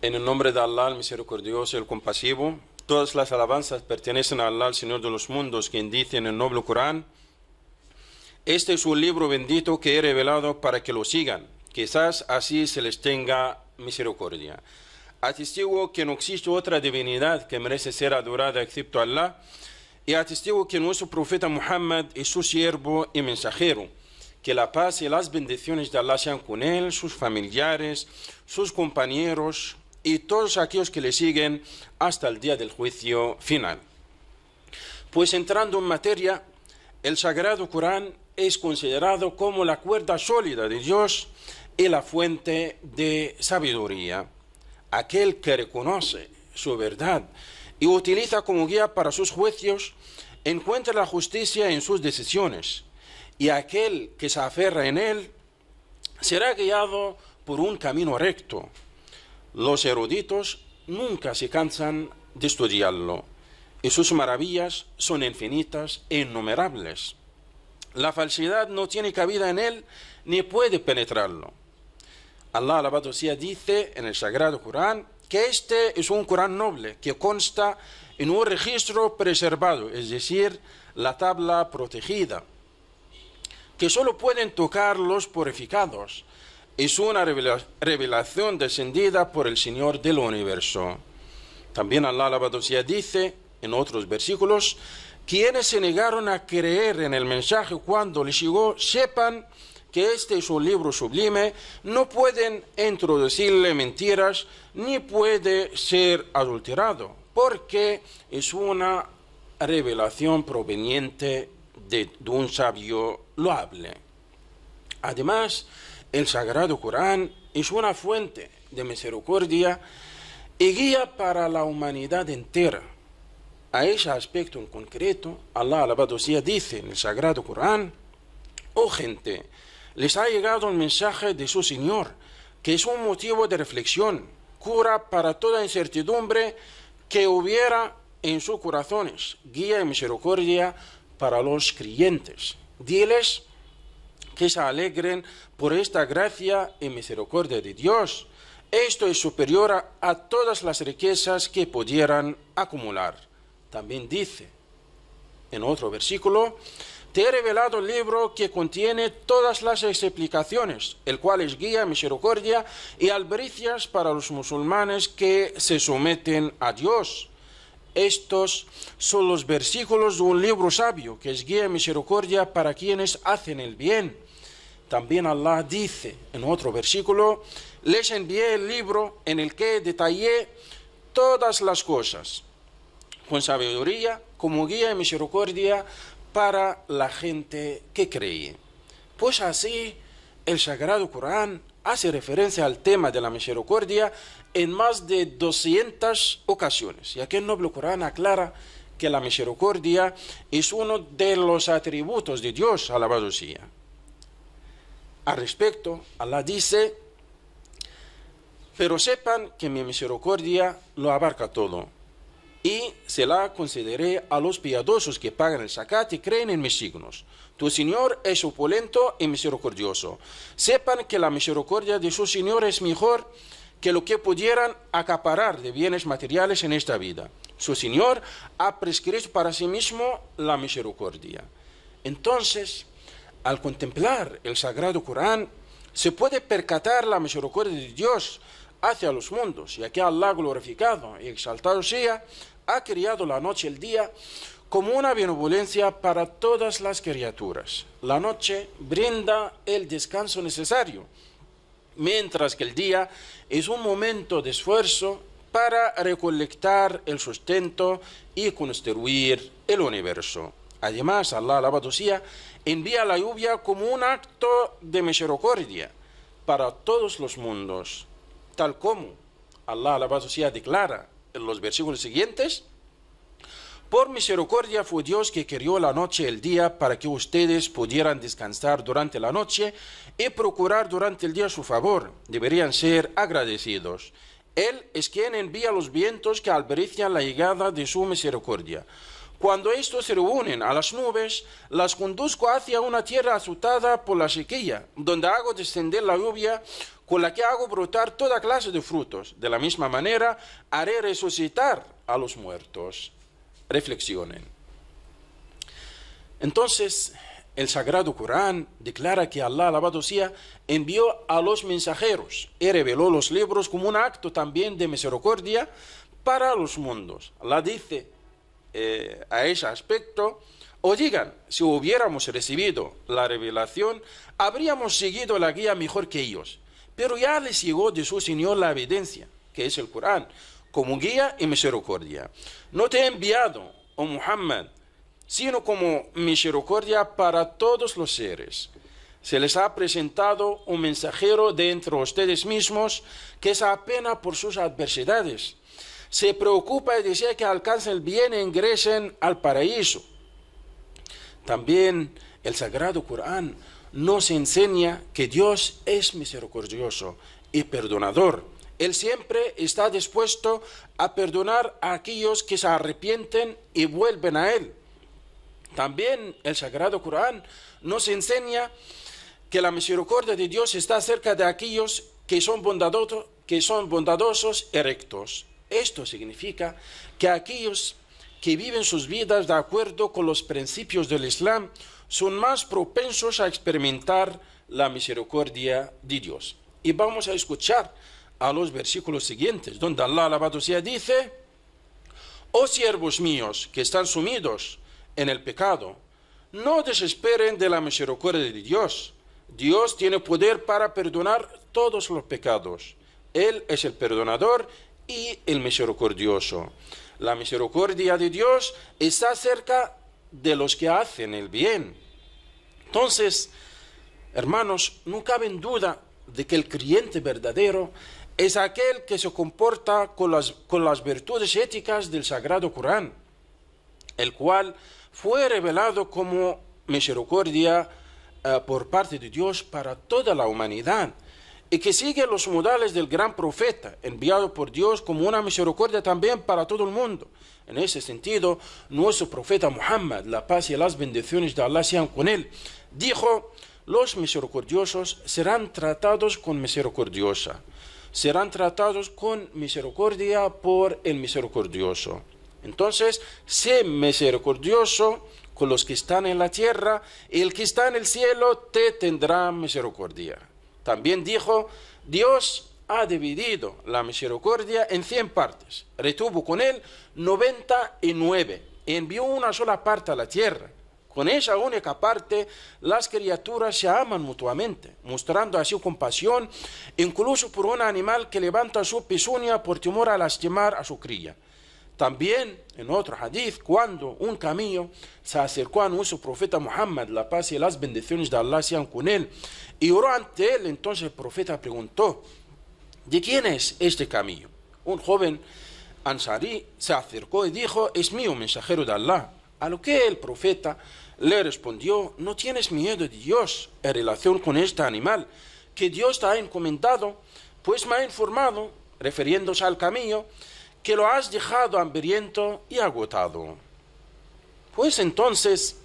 En el nombre de Allah, el misericordioso, el compasivo, todas las alabanzas pertenecen a Allah, el Señor de los mundos, quien dice en el noble Corán, este es un libro bendito que he revelado para que lo sigan, quizás así se les tenga misericordia. Atestigo que no existe otra divinidad que merece ser adorada excepto Allah, y atestigo que nuestro profeta Muhammad es su siervo y mensajero. Que la paz y las bendiciones de Allah sean con él, sus familiares, sus compañeros, y todos aquellos que le siguen hasta el día del juicio final. Pues entrando en materia, el Sagrado Corán es considerado como la cuerda sólida de Dios y la fuente de sabiduría. Aquel que reconoce su verdad y utiliza como guía para sus juicios, encuentra la justicia en sus decisiones, y aquel que se aferra en él será guiado por un camino recto. Los eruditos nunca se cansan de estudiarlo y sus maravillas son infinitas e innumerables. La falsedad no tiene cabida en él ni puede penetrarlo. Allah alabado sea dice en el Sagrado Corán que este es un Corán noble que consta en un registro preservado, es decir, la tabla protegida, que solo pueden tocar los purificados es una revelación descendida por el Señor del universo. También Alá alabado dice en otros versículos, quienes se negaron a creer en el mensaje cuando les llegó, sepan que este es un libro sublime, no pueden introducirle mentiras ni puede ser adulterado, porque es una revelación proveniente de un sabio loable. Además, el Sagrado Corán es una fuente de misericordia y guía para la humanidad entera. A ese aspecto en concreto, Allah alabado sea dice en el Sagrado Corán, oh gente, les ha llegado un mensaje de su Señor, que es un motivo de reflexión, cura para toda incertidumbre que hubiera en sus corazones, guía y misericordia para los creyentes. Diles, que se alegren por esta gracia y misericordia de Dios. Esto es superior a, todas las riquezas que pudieran acumular. También dice en otro versículo, te he revelado el libro que contiene todas las explicaciones, el cual es guía, misericordia y albricias para los musulmanes que se someten a Dios. Estos son los versículos de un libro sabio que es guía y misericordia para quienes hacen el bien también Allah dice en otro versículo, les envié el libro en el que detallé todas las cosas, con sabiduría, como guía y misericordia para la gente que cree. Pues así, el Sagrado Corán hace referencia al tema de la misericordia en más de 200 ocasiones, Y que el noble Corán aclara que la misericordia es uno de los atributos de Dios, alabado sea. Al respecto, la dice, pero sepan que mi misericordia lo abarca todo, y se la concederé a los piadosos que pagan el sacate y creen en mis signos. Tu Señor es opulento y misericordioso. Sepan que la misericordia de su Señor es mejor que lo que pudieran acaparar de bienes materiales en esta vida. Su Señor ha prescrito para sí mismo la misericordia. Entonces, al contemplar el Sagrado Corán, se puede percatar la misericordia de Dios hacia los mundos, ya que Allah glorificado y exaltado sea, ha creado la noche y el día como una benevolencia para todas las criaturas. La noche brinda el descanso necesario, mientras que el día es un momento de esfuerzo para recolectar el sustento y construir el universo. Además, Allah alabado sea, envía la lluvia como un acto de misericordia para todos los mundos, tal como Allah alabado sea declara en los versículos siguientes. Por misericordia fue Dios que creó la noche y el día para que ustedes pudieran descansar durante la noche y procurar durante el día su favor. Deberían ser agradecidos. Él es quien envía los vientos que alberician la llegada de su misericordia. Cuando estos se reúnen a las nubes, las conduzco hacia una tierra azotada por la sequía, donde hago descender la lluvia con la que hago brotar toda clase de frutos. De la misma manera, haré resucitar a los muertos. Reflexionen. Entonces, el Sagrado Corán declara que Allah, alabado sea, envió a los mensajeros y reveló los libros como un acto también de misericordia para los mundos. La dice, eh, a ese aspecto, o digan, si hubiéramos recibido la revelación, habríamos seguido la guía mejor que ellos. Pero ya les llegó de su Señor la evidencia, que es el Corán, como guía y misericordia. No te he enviado, oh Muhammad, sino como misericordia para todos los seres. Se les ha presentado un mensajero dentro de ustedes mismos que es apena por sus adversidades se preocupa y desea que alcance el bien e ingresen al paraíso. También el Sagrado Corán nos enseña que Dios es misericordioso y perdonador. Él siempre está dispuesto a perdonar a aquellos que se arrepienten y vuelven a Él. También el Sagrado Corán nos enseña que la misericordia de Dios está cerca de aquellos que son bondadosos, que son bondadosos y rectos. Esto significa que aquellos que viven sus vidas de acuerdo con los principios del Islam son más propensos a experimentar la misericordia de Dios. Y vamos a escuchar a los versículos siguientes, donde Allah alabado sea dice, oh siervos míos que están sumidos en el pecado, no desesperen de la misericordia de Dios. Dios tiene poder para perdonar todos los pecados. Él es el perdonador y el misericordioso. La misericordia de Dios está cerca de los que hacen el bien. Entonces, hermanos, no cabe duda de que el creyente verdadero es aquel que se comporta con las, con las virtudes éticas del Sagrado Corán, el cual fue revelado como misericordia eh, por parte de Dios para toda la humanidad y que sigue los modales del gran profeta, enviado por Dios como una misericordia también para todo el mundo. En ese sentido, nuestro profeta Muhammad, la paz y las bendiciones de Allah sean con él, dijo, los misericordiosos serán tratados con misericordiosa, serán tratados con misericordia por el misericordioso. Entonces, sé misericordioso con los que están en la tierra, y el que está en el cielo te tendrá misericordia. También dijo, Dios ha dividido la misericordia en cien partes, retuvo con él 99, envió una sola parte a la tierra. Con esa única parte, las criaturas se aman mutuamente, mostrando así compasión, incluso por un animal que levanta su pezuña por temor a lastimar a su cría. También en otro hadith, cuando un camillo se acercó a nuestro profeta Muhammad, la paz y las bendiciones de Allah sean con él, y oró ante él, entonces el profeta preguntó, ¿de quién es este camillo? Un joven ansari se acercó y dijo, es mío, mensajero de Allah. A lo que el profeta le respondió, no tienes miedo de Dios en relación con este animal que Dios te ha encomendado, pues me ha informado, refiriéndose al camillo, que lo has dejado hambriento y agotado. Pues entonces,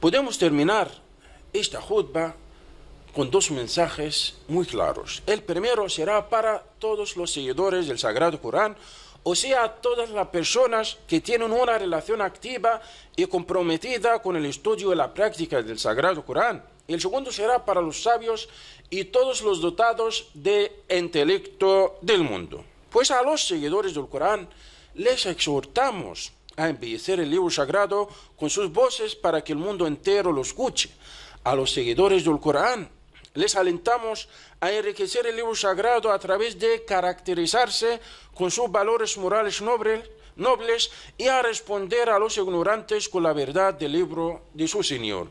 podemos terminar esta jutba con dos mensajes muy claros. El primero será para todos los seguidores del Sagrado Corán, o sea, todas las personas que tienen una relación activa y comprometida con el estudio y la práctica del Sagrado Corán. El segundo será para los sabios y todos los dotados de intelecto del mundo. Pues a los seguidores del Corán les exhortamos a embellecer el libro sagrado con sus voces para que el mundo entero lo escuche. A los seguidores del Corán les alentamos a enriquecer el libro sagrado a través de caracterizarse con sus valores morales nobles, nobles y a responder a los ignorantes con la verdad del libro de su Señor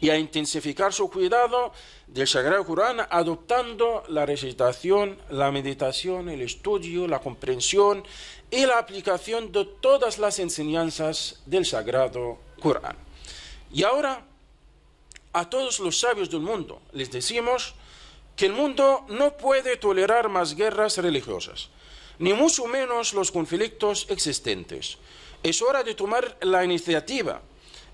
y a intensificar su cuidado del Sagrado Corán adoptando la recitación, la meditación, el estudio, la comprensión y la aplicación de todas las enseñanzas del Sagrado Corán. Y ahora, a todos los sabios del mundo les decimos que el mundo no puede tolerar más guerras religiosas, ni mucho menos los conflictos existentes. Es hora de tomar la iniciativa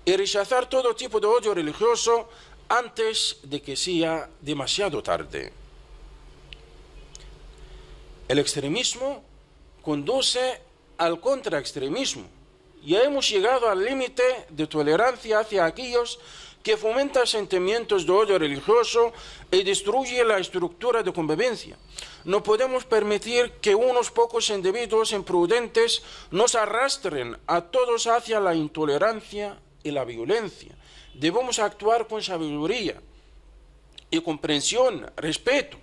y rechazar todo tipo de odio religioso antes de que sea demasiado tarde. El extremismo conduce al contraextremismo. Ya hemos llegado al límite de tolerancia hacia aquellos que fomentan sentimientos de odio religioso y destruyen la estructura de convivencia. No podemos permitir que unos pocos individuos imprudentes nos arrastren a todos hacia la intolerancia y la violencia. Debemos actuar con sabiduría y comprensión, respeto.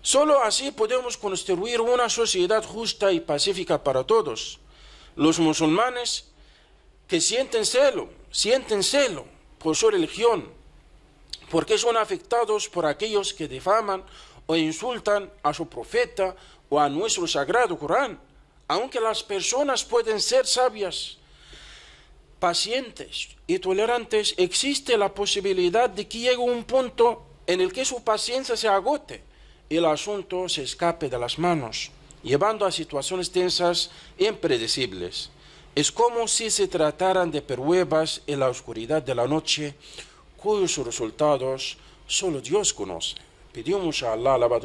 Solo así podemos construir una sociedad justa y pacífica para todos. Los musulmanes que sienten celo, sienten celo por su religión, porque son afectados por aquellos que defaman o insultan a su profeta o a nuestro sagrado Corán. Aunque las personas pueden ser sabias, pacientes y tolerantes, existe la posibilidad de que llegue un punto en el que su paciencia se agote y el asunto se escape de las manos, llevando a situaciones tensas e impredecibles. Es como si se trataran de pruebas en la oscuridad de la noche, cuyos resultados solo Dios conoce. Pedimos a Allah, la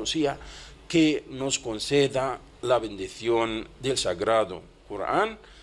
que nos conceda la bendición del Sagrado Corán.